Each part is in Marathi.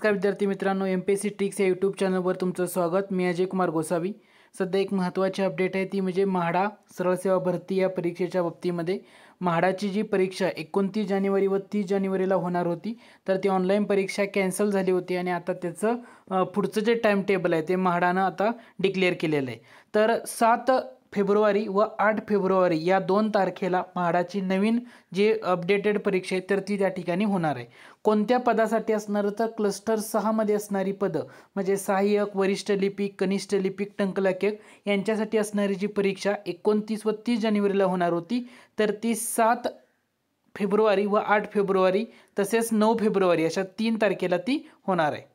नमस्कार विद्यार्थी मित्रांनो M P S C tricks या यूट्यूब चॅनलवर तुमचं स्वागत मी अजय कुमार गोसावी सध्या एक महत्त्वाची अपडेट आहे ती म्हणजे म्हाडा सरळसेवा भरती या परीक्षेच्या बाबतीमध्ये म्हाडाची जी परीक्षा एकोणतीस जानेवारी व तीस जानेवारीला होणार होती तर ती ऑनलाईन परीक्षा कॅन्सल झाली होती आणि आता त्याचं पुढचं जे टाईम टेबल आहे ते म्हाडानं आता डिक्लेअर केलेलं आहे तर सात फेब्रुवारी व आठ फेब्रुवारी या दोन तारखेला म्हाडाची नवीन जे अपडेटेड परीक्षा आहे तर ती त्या ठिकाणी होणार आहे कोणत्या पदासाठी असणारं तर क्लस्टर सहामध्ये असणारी पदं म्हणजे सहाय्यक वरिष्ठ लिपिक कनिष्ठ लिपिक टंकलाकेक यांच्यासाठी असणारी जी परीक्षा एकोणतीस व तीस जानेवारीला होणार होती तर ती सात फेब्रुवारी व आठ फेब्रुवारी तसेच नऊ फेब्रुवारी अशा तीन तारखेला ती होणार आहे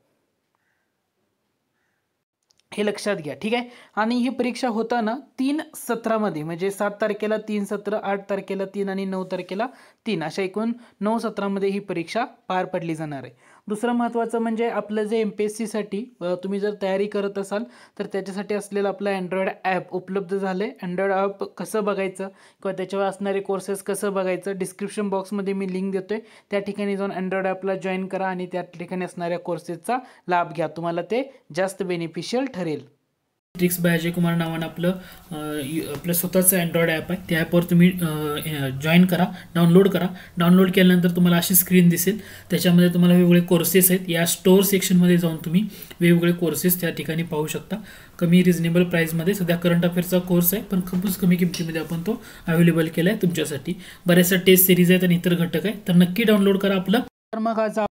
हे लक्षात घ्या ठीक आहे आणि ही परीक्षा होताना तीन सत्रामध्ये म्हणजे सात तारखेला तीन सत्र आठ तारखेला तीन आणि नऊ तारखेला तीन अशा एकूण नऊ सत्रामध्ये ही परीक्षा पार पडली जाणार आहे दुसरं महत्त्वाचं म्हणजे आपलं जे एम पी एस सीसाठी तुम्ही जर तयारी करत असाल तर त्याच्यासाठी असलेलं आपलं अँड्रॉइड ॲप उपलब्ध झालं आहे अँड्रॉइड ॲप कसं बघायचं किंवा त्याच्यावर असणारे कोर्सेस कसं बघायचं डिस्क्रिप्शन बॉक्समध्ये मी लिंक देतो आहे त्या ठिकाणी जाऊन अँड्रॉइड ॲपला जॉईन करा आणि त्या ठिकाणी असणाऱ्या कोर्सेसचा लाभ घ्या तुम्हाला ते जास्त बेनिफिशियल ठरेल ठरेल ट्रिक्स बाय अजय कुमार नावानं आपलं आपलं स्वतःचं अँड्रॉइड ॲप आहे त्या ॲपवर तुम्ही जॉईन करा डाउनलोड करा डाउनलोड केल्यानंतर तुम्हाला अशी स्क्रीन दिसेल त्याच्यामध्ये तुम्हाला वेगवेगळे कोर्सेस आहेत या स्टोअर सेक्शनमध्ये जाऊन तुम्ही वेगवेगळे कोर्सेस त्या ठिकाणी पाहू शकता कमी रिजनेबल प्राईजमध्ये सध्या करंट अफेअरचा कोर्स आहे पण खूपच कमी किमतीमध्ये आपण तो अवेलेबल केला आहे तुमच्यासाठी बऱ्याचशा टेस्ट सिरीज आहेत आणि इतर घटक आहे तर नक्की डाउनलोड करा आपलं तर मग आज